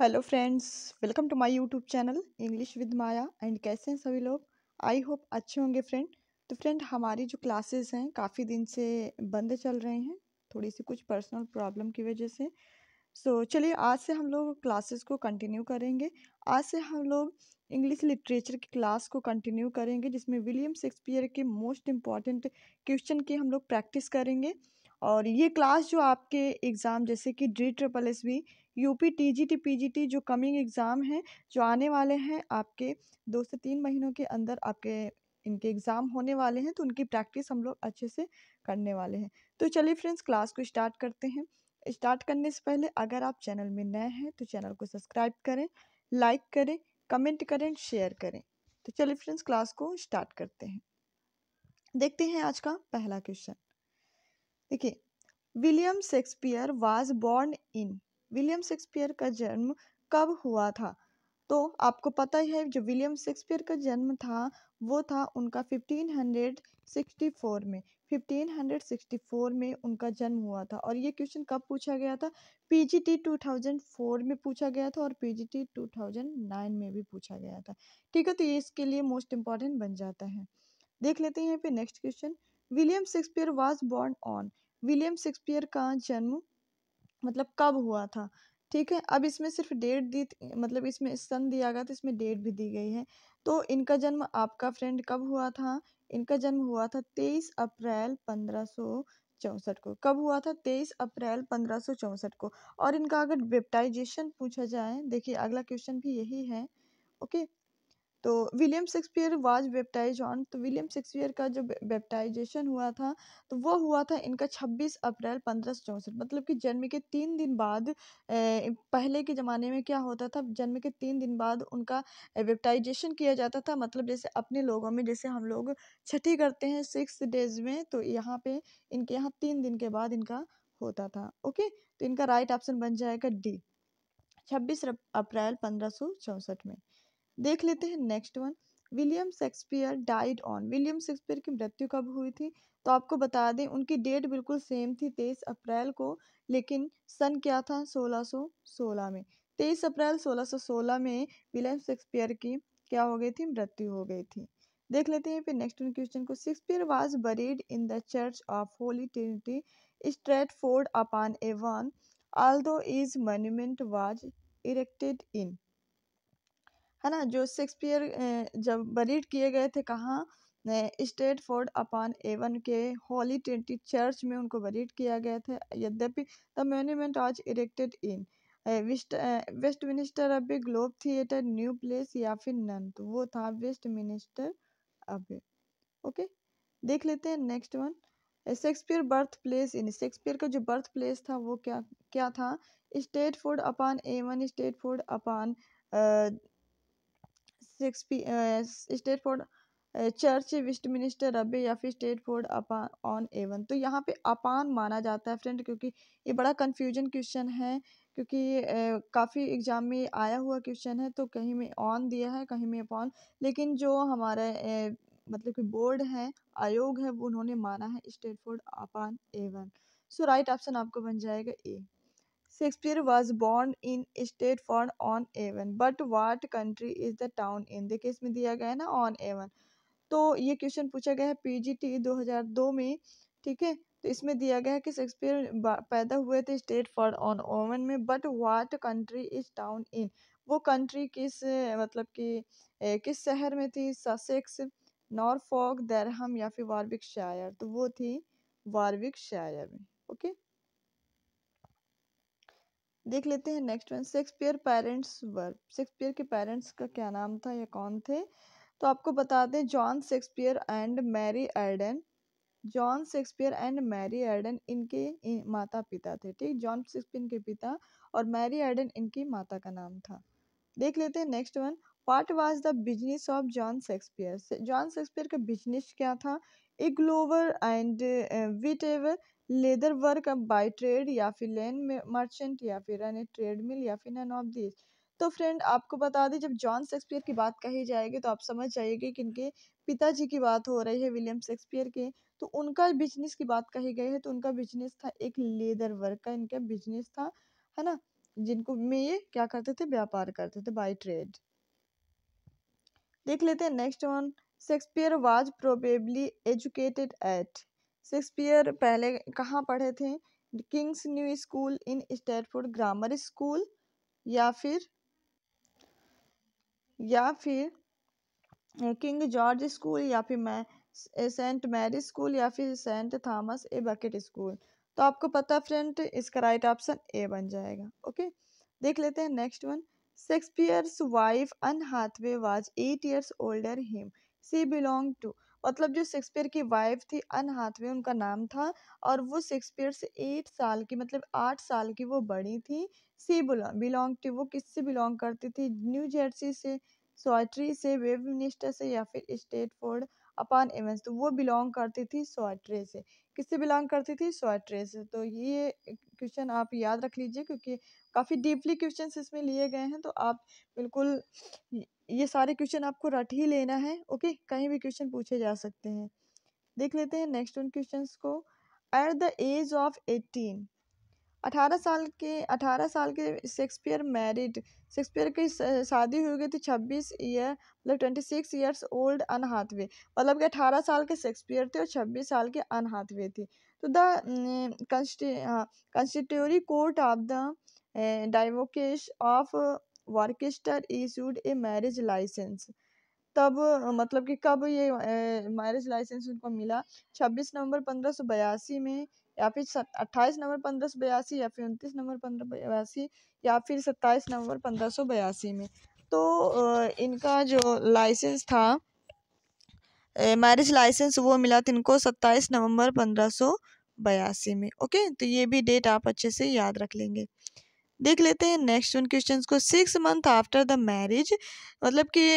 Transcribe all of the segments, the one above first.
Hello friends welcome to my YouTube channel English with Maya and कैसे हैं सभी लोग आई होप अच्छे होंगे फ्रेंड तो फ्रेंड हमारी जो क्लासेस हैं काफ़ी दिन से बंद चल रहे हैं थोड़ी सी कुछ पर्सनल प्रॉब्लम की वजह से सो so, चलिए आज से हम लोग क्लासेस को कंटिन्यू करेंगे आज से हम लोग इंग्लिश लिटरेचर की क्लास को कंटिन्यू करेंगे जिसमें विलियम शेक्सपियर के मोस्ट इम्पॉर्टेंट क्वेश्चन की हम लोग प्रैक्टिस करेंगे और ये क्लास जो आपके एग्ज़ाम जैसे कि D triple S B U P T G T P G T जो कमिंग एग्ज़ाम हैं जो आने वाले हैं आपके दो से तीन महीनों के अंदर आपके इनके एग्ज़ाम होने वाले हैं तो उनकी प्रैक्टिस हम लोग अच्छे से करने वाले हैं तो चलिए फ्रेंड्स क्लास को स्टार्ट करते हैं स्टार्ट करने से पहले अगर आप चैनल में नए हैं तो चैनल को सब्सक्राइब करें लाइक करें कमेंट करें शेयर करें तो चलिए फ्रेंड्स क्लास को स्टार्ट करते हैं देखते हैं आज का पहला क्वेश्चन देखिए William Shakespeare was born in William Shakespeare का जन्म कब हुआ था तो आपको पता ही है जो विलियम शेक्सपियर का जन्म था वो था उनका 1564 में 1564 में उनका जन्म हुआ था और ये क्वेश्चन कब पूछा गया था पीजीटी 2004 में पूछा गया था और पीजीटी 2009 में भी पूछा गया था ठीक है तो ये इसके लिए मोस्ट इम्पॉर्टेंट बन जाता है देख लेते हैं यहाँ पे next question William Shakespeare was born on William Shakespeare का जन्म मतलब कब हुआ था ठीक है अब इसमें सिर्फ डेट दी मतलब इसमें सन दिया गया तो इसमें डेट भी दी गई है तो इनका जन्म आपका फ्रेंड कब हुआ था इनका जन्म हुआ था तेईस अप्रैल पंद्रह सौ चौंसठ को कब हुआ था तेईस अप्रैल पंद्रह सौ चौंसठ को और इनका अगर बेप्टाइजेशन पूछा जाए देखिए अगला क्वेश्चन भी यही है ओके तो William Shakespeare was baptised on तो विलियम शेक्सपियर का जो बेप्टाइजेशन हुआ था तो वो हुआ था इनका छब्बीस अप्रैल पंद्रह मतलब कि जन्म के तीन दिन बाद पहले के ज़माने में क्या होता था जन्म के तीन दिन बाद उनका बेप्टाइजेशन किया जाता था मतलब जैसे अपने लोगों में जैसे हम लोग छठी करते हैं सिक्स डेज में तो यहाँ पे इनके यहाँ तीन दिन के बाद इनका होता था ओके तो इनका राइट ऑप्शन बन जाएगा डी छब्बीस अप्रैल पंद्रह में देख लेते हैं next one William Shakespeare died on William Shakespeare की मृत्यु कब हुई थी तो आपको बता दें उनकी डेट बिल्कुल सेम थी तेईस अप्रैल को लेकिन सन क्या था सोलह सोलह में तेईस अप्रैल सोलह सोलह में विलियम शेक्सपियर की क्या हो गई थी मृत्यु हो गई थी देख लेते हैं फिर नेक्स्ट क्वेश्चन को Shakespeare was buried in the church of holy trinity Stratford upon Avon although his monument was erected in है ना जो शेक्सपियर जब बरीड किए गए थे कहाँ स्टेट फोर्ड अपान एवन के हॉली ट्रिनिटी चर्च में उनको बरीड किया गया था यद्यपि द मोन्यूमेंट आज erected in Westminster abbey Globe theatre New Place या फिर नन तो वो था वेस्ट मिनिस्टर अबे ओके देख लेते हैं next one Shakespeare birth place in Shakespeare का जो बर्थ प्लेस था वो क्या क्या था स्टेट फोर्ड अपान एवन स्टेट Stratford upon Stratford church minster abbey या फिर Stratford upon on Avon तो यहाँ पे अपान माना जाता है फ्रेंड क्योंकि ये बड़ा कन्फ्यूजन क्वेश्चन है क्योंकि uh, काफ़ी एग्जाम में आया हुआ क्वेश्चन है तो कहीं में ऑन दिया है कहीं में अपॉन लेकिन जो हमारा uh, मतलब कि बोर्ड है आयोग है उन्होंने माना है Stratford upon Avon so right option आपको बन जाएगा ए Shakespeare was born in Stratford on Avon. But what country is the town in? देखिए इसमें दिया गया है ना on Avon. तो ये क्वेश्चन पूछा गया है पी जी टी दो हजार दो में ठीक है तो इसमें दिया गया है कि शेक्सपियर पैदा हुए थे स्टेट फॉर ऑन ओवन में but what country is town in वो कंट्री किस मतलब कि किस शहर में थी ससेक्स नॉर्फोक दरहम या फिर वार्विक शायर तो वो थी वार्विक शायर में ओके देख लेते हैं next one Shakespeare parents were Shakespeare के पेरेंट्स का क्या नाम था या कौन थे तो आपको बता दें John Shakespeare and Mary Arden John Shakespeare and Mary Arden इनके माता पिता थे ठीक जॉन शेक्सपियर इनके पिता और मैरी एर्डन इनकी माता का नाम था देख लेते हैं next one what was the business of John Shakespeare John Shakespeare का बिजनेस क्या था a glover and whittawer leather work आप बाई ट्रेड या फिर लैन मर्चेंट या फिर रन ट्रेडमिल या फिर नन ऑफ दिस तो फ्रेंड आपको बता दें जब जॉन शेक्सपियर की बात कही जाएगी तो आप समझ जाइएगा कि इनके पिताजी की बात हो रही है विलियम शेक्सपियर के तो उनका बिजनेस की बात कही गई है तो उनका बिजनेस था एक लेदर वर्क का इनका बिजनेस था है ना जिनको में ये क्या करते थे व्यापार करते थे बाई ट्रेड देख लेते हैं next one Shakespeare was probably educated at Shakespeare पहले कहाँ पढ़े थे King's New School in Stratford grammar school या फिर या फिर किंग जॉर्ज स्कूल या फिर मैं सेंट मैरी स्कूल या फिर Saint Thomas a Becket school तो आपको पता फ्रेंड इसका राइट ऑप्शन ए बन जाएगा ओके देख लेते हैं next one Shakespeare's wife Anne Hathaway was eight years older him she belong to मतलब जो शेक्सपियर की वाइफ थी अन हाथवे उनका नाम था और वो शेक्सपियर से एट साल की मतलब आठ साल की वो बड़ी थी सी बिलोंग बिलोंग टू वो किससे बिलोंग करती थी न्यू जर्सी से स्वाट्री से वेब मिनिस्टर से या फिर स्टेट फोर्ड अपान एवं तो वो बिलोंग करती थी स्वाट्रे से किससे बिलोंग करती थी स्वाट्रे से तो ये क्वेश्चन आप याद रख लीजिए क्योंकि काफ़ी डीपली क्वेश्चन इसमें लिए गए हैं तो आप बिल्कुल ये सारे क्वेश्चन आपको रट ही लेना है ओके कहीं भी क्वेश्चन पूछे जा सकते हैं देख लेते हैं नेक्स्ट उन क्वेश्चन को at the age of eighteen अठारह साल के अठारह साल के शेक्सपियर मैरिड शेक्सपियर की शादी हुई गई थी छब्बीस ईयर मतलब twenty six years old Anne Hathaway मतलब कि अठारह साल के शेक्सपियर थे और छब्बीस साल के अन हाथवे थे तो द कंस्टिट्यूरी हाँ, court of the diocese of Worcester issued a marriage licence तब मतलब कि कब ये मैरिज लाइसेंस उनको मिला छब्बीस नवंबर पंद्रह सौ बयासी में या फिर अट्ठाईस नवंबर पंद्रह सौ बयासी या फिर उनतीस नवंबर पंद्रह बयासी या फिर सत्ताईस नवंबर पंद्रह सौ बयासी में तो इनका जो लाइसेंस था मैरिज लाइसेंस वो मिला था इनको सत्ताईस नवंबर पंद्रह सौ बयासी में ओके तो ये भी डेट आप अच्छे से याद रख लेंगे देख लेते हैं नेक्स्ट उन क्वेश्चन को six month after the marriage मतलब कि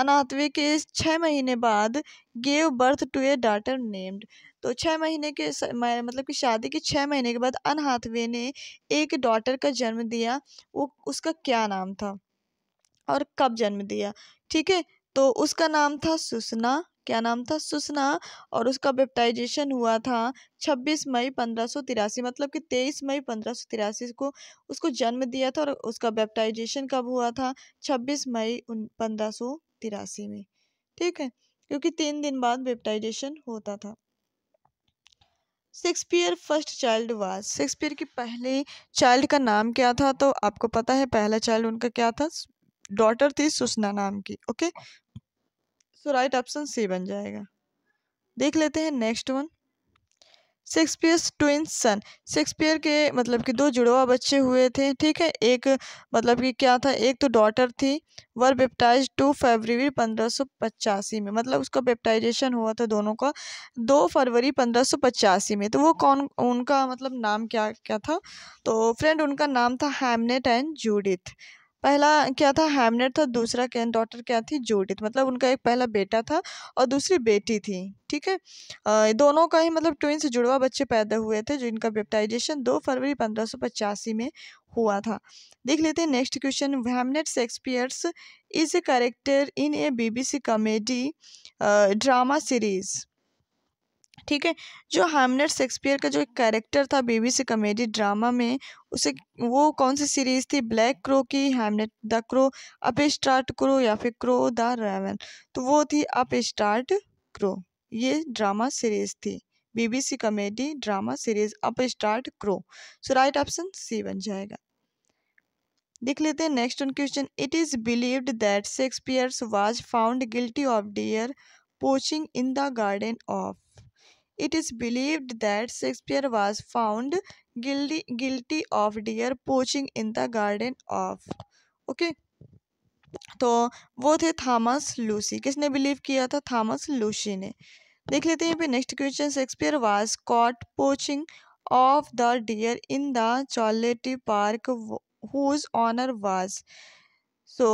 अनाथवे के छः महीने बाद gave birth to a daughter named तो छः महीने के मतलब कि शादी के छः महीने के बाद अनहाथवे ने एक डॉटर का जन्म दिया वो उसका क्या नाम था और कब जन्म दिया ठीक है तो उसका नाम था सुसना क्या नाम था सुसना और उसका बेप्टाइजेशन हुआ था 26 मई पंद्रह मतलब कि 23 मई पंद्रह को उसको जन्म दिया था और उसका बेप्टाइजेशन कब हुआ था 26 मई पंद्रह में ठीक है क्योंकि तीन दिन बाद बेप्टाइजेशन होता था Shakespeare first child was Shakespeare की पहले चाइल्ड का नाम क्या था तो आपको पता है पहला चाइल्ड उनका क्या था डॉटर थी सुषना नाम की okay so right option C बन जाएगा देख लेते हैं next one Shakespeare twin son Shakespeare के मतलब कि दो जुड़वा बच्चे हुए थे ठीक है एक मतलब कि क्या था एक तो डॉटर थी वर बेप्टाइज टू फरवरी पंद्रह सौ पचासी में मतलब उसका बेप्टाइजेशन हुआ था दोनों का दो फरवरी पंद्रह सौ पचासी में तो वो कौन उनका मतलब नाम क्या क्या था तो फ्रेंड उनका नाम था हेमनेट एंड जूडिथ पहला क्या था हैमनेट था दूसरा क्या डॉटर क्या थी जूडिथ मतलब उनका एक पहला बेटा था और दूसरी बेटी थी ठीक है दोनों का ही मतलब ट्विन से जुड़वा बच्चे पैदा हुए थे जिनका बेप्टाइजेशन दो फरवरी पंद्रह में हुआ था देख लेते हैं next question Hamnet Shakespeare's is a character in a BBC comedy drama series ठीक है जो हेमलेट शेक्सपियर का जो एक कैरेक्टर था बेबी से कॉमेडी ड्रामा में उसे वो कौन सी सीरीज़ थी ब्लैक क्रो की Hamlet the crow upstart crow या फिर क्रो द रेवन तो वो थी अप स्टार्ट क्रो ये ड्रामा सीरीज़ थी BBC comedy drama series upstart crow so right option C बन जाएगा देख लेते हैं next question it is believed that Shakespeare's was found guilty of deer poaching in the garden of It is believed that Shakespeare was found guilty, guilty of deer poaching in the garden of. Okay. तो वो थे Thomas Lucy किसने believe किया था Thomas Lucy ने देख लेते हैं यहाँ पे next question Shakespeare was caught poaching of the deer in the Charlecote Park whose owner was so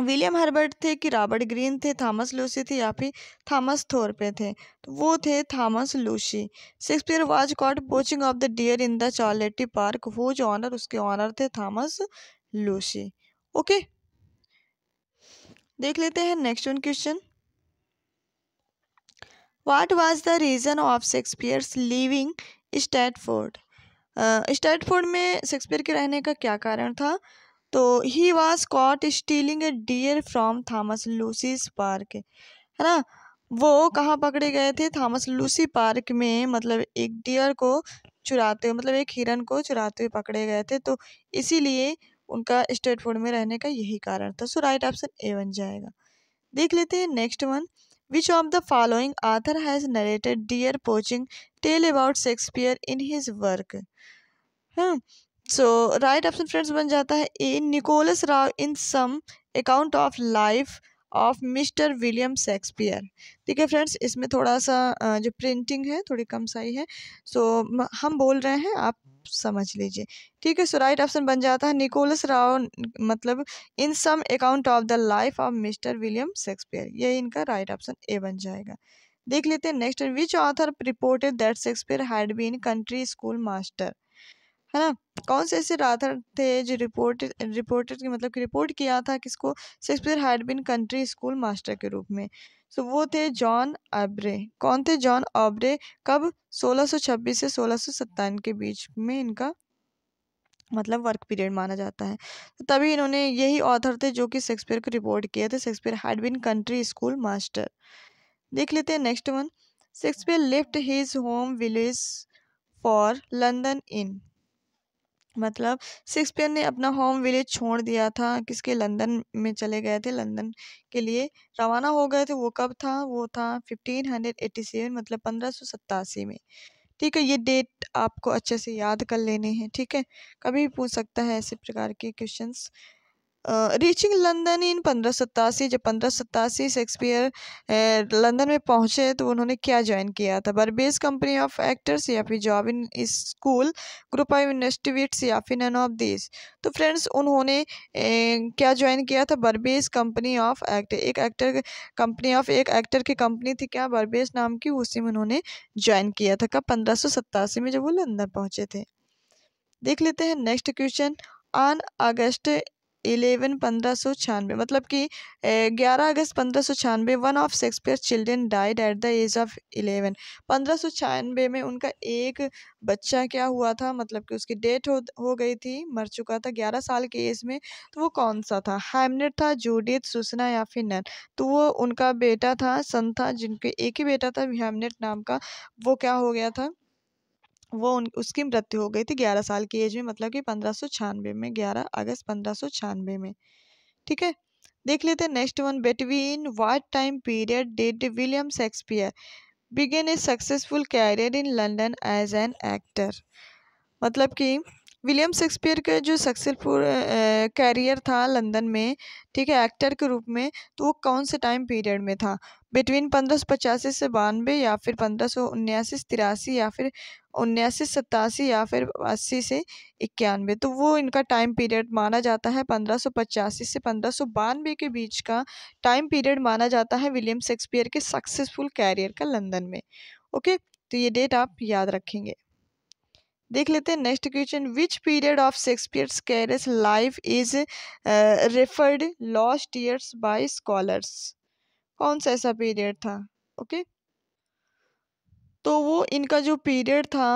William Herbert थे कि रॉबर्ट ग्रीन थे थॉमस लूसी थे या फिर थॉमस थोरपे थे तो वो थे Thomas Lucy Shakespeare was caught poaching of the deer in the Charlecote Park जो ऑनर उसके ऑनर थे थॉमस लूसी ओके देख लेते हैं next one question what was the reason of Shakespeare's living Stratford Stratford में शेक्सपियर के रहने का क्या कारण था तो he was caught stealing a deer from Thomas Lucy park है ना वो कहाँ पकड़े गए थे थॉमस लूसी पार्क में मतलब एक डियर को चुराते हुए मतलब एक हिरन को चुराते हुए पकड़े गए थे तो इसीलिए उनका स्ट्रेट फूड में रहने का यही कारण था सो राइट ऑप्शन ए बन जाएगा देख लेते हैं next one which of the following author has narrated deer poaching tale about Shakespeare in his work हाँ सो राइट ऑप्शन फ्रेंड्स बन जाता है A Nicholas Rowe in some account of life of mister William Shakespeare ठीक है friends इसमें थोड़ा सा जो प्रिंटिंग है थोड़ी कम सही है सो so, हम बोल रहे हैं आप समझ लीजिए ठीक है सो राइट ऑप्शन बन जाता है निकोलस राव मतलब in some account of the life of mister William Shakespeare ये इनका राइट ऑप्शन ए बन जाएगा देख लेते हैं next which author reported that Shakespeare had been country school master है ना कौन से ऐसे राधर थे जो रिपोर्ट रिपोर्टेड की मतलब कि रिपोर्ट किया था किसको Shakespeare had been country school master के रूप में सो so, वो थे जॉन आब्रे कौन थे जॉन ऑब्रे कब 1626 से सोलह के बीच में इनका मतलब वर्क पीरियड माना जाता है तो तभी इन्होंने यही ऑथर थे जो कि शेक्सपियर को रिपोर्ट किए थे Shakespeare had been country school master देख लेते हैं next one Shakespeare left his home village for London in मतलब शेक्सपियर ने अपना होम विलेज छोड़ दिया था किसके लंदन में चले गए थे लंदन के लिए रवाना हो गए थे वो कब था वो था फिफ्टीन हंड्रेड एट्टी सेवन मतलब पंद्रह सौ सत्तासी में ठीक है ये डेट आपको अच्छे से याद कर लेने हैं ठीक है कभी भी पूछ सकता है ऐसे प्रकार के क्वेश्चंस रीचिंग लंदन इन पंद्रह सत्तासी जब पंद्रह सत्तासी शेक्सपियर लंदन में पहुंचे तो उन्होंने क्या ज्वाइन किया था बर्बेज कंपनी ऑफ एक्टर्स या फिर job in school group of investigates या फिर नन ऑफ दिस तो फ्रेंड्स उन्होंने ए, क्या ज्वाइन किया था बर्बेज कंपनी ऑफ एक्टर एक एक्टर कंपनी ऑफ एक एक्टर की कंपनी थी क्या बर्बेज नाम की उसी में उन्होंने ज्वाइन किया था कब पंद्रह में जब वो लंदन पहुँचे थे देख लेते हैं next question on August eleven पंद्रह सौ छियानवे मतलब कि ग्यारह अगस्त पंद्रह सौ छियानवे one of Shakespeare children died at the age of eleven पंद्रह सौ छियानवे में उनका एक बच्चा क्या हुआ था मतलब कि उसकी डेथ हो हो गई थी मर चुका था ग्यारह साल की एज में तो वो कौन सा था हेमनेट था जूडित सुसना या फिर नैन तो वो उनका बेटा था सन था जिनके एक ही बेटा था हेमनेट नाम का वो क्या हो गया था वो उन उसकी मृत्यु हो गई थी ग्यारह साल की एज में मतलब कि पंद्रह सौ छियानवे में ग्यारह अगस्त पंद्रह सौ छियानवे में ठीक है देख लेते हैं next one between what time period did William Shakespeare begin a successful career in London as an actor मतलब कि विलियम शेक्सपियर का जो सक्सेसफुल कैरियर था लंदन में ठीक है एक्टर के रूप में तो वो कौन से टाइम पीरियड में था बिटवीन पंद्रह सौ पचासी से बानवे या फिर पंद्रह सौ उन्यासी तिरासी या फिर उन्यासी सतासी या फिर अस्सी से इक्यानवे तो वो इनका टाइम पीरियड माना जाता है पंद्रह सौ पचासी से पंद्रह सौ बानवे के बीच का टाइम पीरियड माना जाता है विलियम शेक्सपियर के सक्सेसफुल कैरियर का लंदन में ओके तो ये डेट आप याद रखेंगे देख लेते हैं next question which period of Shakespeare's careers life is referred lost years by scholars कौन सा ऐसा पीरियड था ओके okay? तो वो इनका जो पीरियड था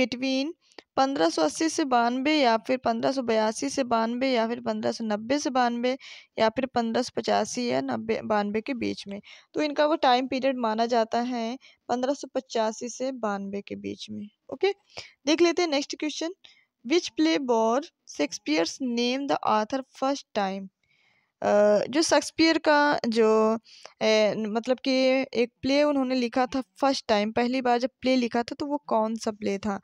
बिटवीन पंद्रह सौ अस्सी से बानवे या फिर पंद्रह सौ बयासी से बानवे या फिर पंद्रह सौ नब्बे से बानवे या फिर पंद्रह सौ पचासी या नब्बे बानवे के बीच में तो इनका वो टाइम पीरियड माना जाता है पंद्रह पचासी से बानवे के बीच में ओके देख लेते हैं next question which play bore Shakespeare's name the author first time जो शेक्सपियर का जो ए, मतलब कि एक प्ले उन्होंने लिखा था फर्स्ट टाइम पहली बार जब प्ले लिखा था तो वो कौन सा प्ले था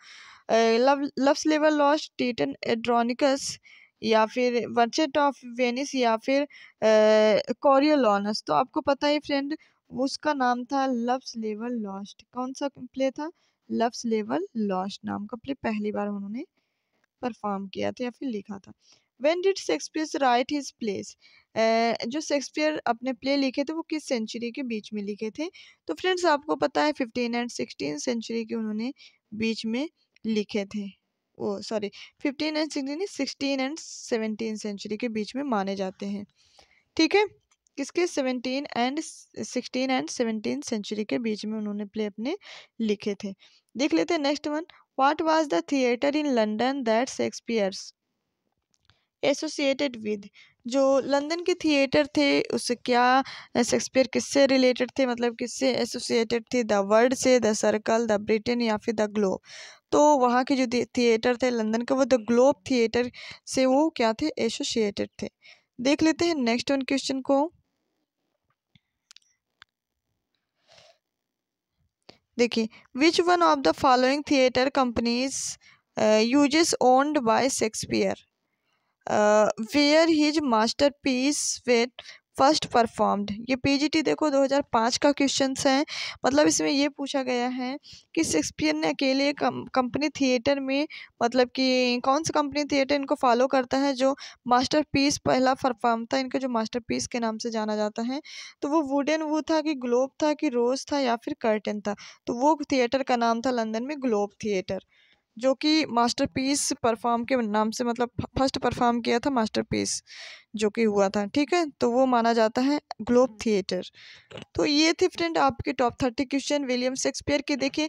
लव लव्स लेवर लॉस्ट टीटन एड्रॉनिकस या फिर वर्चेट ऑफ वेनिस या फिर कोरियोलॉनस तो आपको पता है फ्रेंड उसका नाम था लव्स लेवल लॉस्ट कौन सा प्ले था लव्स लेवल लॉस्ट नाम का प्ले पहली बार उन्होंने परफॉर्म किया था या फिर लिखा था when did Shakespeare write his plays जो शेक्सपियर अपने प्ले लिखे थे वो किस सेंचुरी के बीच में लिखे थे तो फ्रेंड्स आपको पता है फिफ्टीन एंड सिक्सटीन सेंचुरी के उन्होंने बीच में लिखे थे वो sorry fifteen and sixteen sixteen and seventeen century के बीच में माने जाते हैं ठीक है किसके seventeen and sixteen and seventeen century के बीच में उन्होंने प्ले अपने लिखे थे देख लेते हैं next one what was the theatre in London that Shakespeare's associated with जो लंदन के थिएटर थे उससे क्या शेक्सपियर किससे रिलेटेड थे मतलब किससे एसोसिएटेड थे द वर्ल्ड से द सर्कल द ब्रिटेन या फिर द ग्लोब तो वहाँ के जो थिएटर थे लंदन के वो द ग्लोब थिएटर से वो क्या थे एसोसिएटेड थे देख लेते हैं नेक्स्ट वन क्वेश्चन को देखिए which one of the following theatre companies uses owned by Shakespeare where his masterpiece were first performed ये पीजीटी देखो 2005 का क्वेश्चन है मतलब इसमें ये पूछा गया है कि शेक्सपियर ने अकेले कंपनी थिएटर में मतलब कि कौन सा कंपनी थिएटर इनको फॉलो करता है जो मास्टरपीस पहला परफॉर्म था इनका जो मास्टरपीस के नाम से जाना जाता है तो वो वुडन वो था कि ग्लोब था कि रोज़ था या फिर कर्टन था तो वो थिएटर का नाम था लंदन में ग्लोब थिएटर जो कि मास्टरपीस परफॉर्म के नाम से मतलब फर्स्ट परफॉर्म किया था मास्टरपीस जो कि हुआ था ठीक है तो वो माना जाता है ग्लोब थिएटर तो ये थे फ्रेंड आपके top thirty question William Shakespeare के देखिए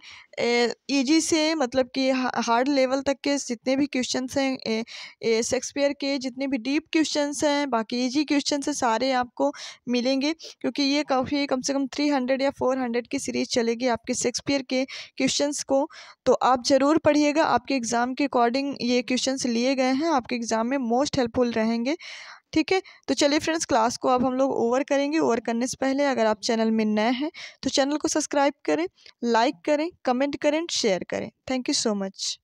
ईजी e से मतलब कि हार्ड लेवल तक के जितने भी क्वेश्चन हैं शेक्सपियर के जितने भी डीप क्वेश्चन हैं बाकी ईजी e क्वेश्चन हैं सारे आपको मिलेंगे क्योंकि ये काफ़ी कम से कम थ्री हंड्रेड या फोर हंड्रेड की सीरीज चलेगी आपके शेक्सपियर के क्वेश्चन को तो आप ज़रूर पढ़िएगा आपके एग्ज़ाम के अकॉर्डिंग ये क्वेश्चन लिए गए हैं आपके एग्ज़ाम में मोस्ट हेल्पफुल रहेंगे ठीक है तो चलिए फ्रेंड्स क्लास को अब हम लोग ओवर करेंगे ओवर करने से पहले अगर आप चैनल में नए हैं तो चैनल को सब्सक्राइब करें लाइक करें कमेंट करें शेयर करें थैंक यू सो मच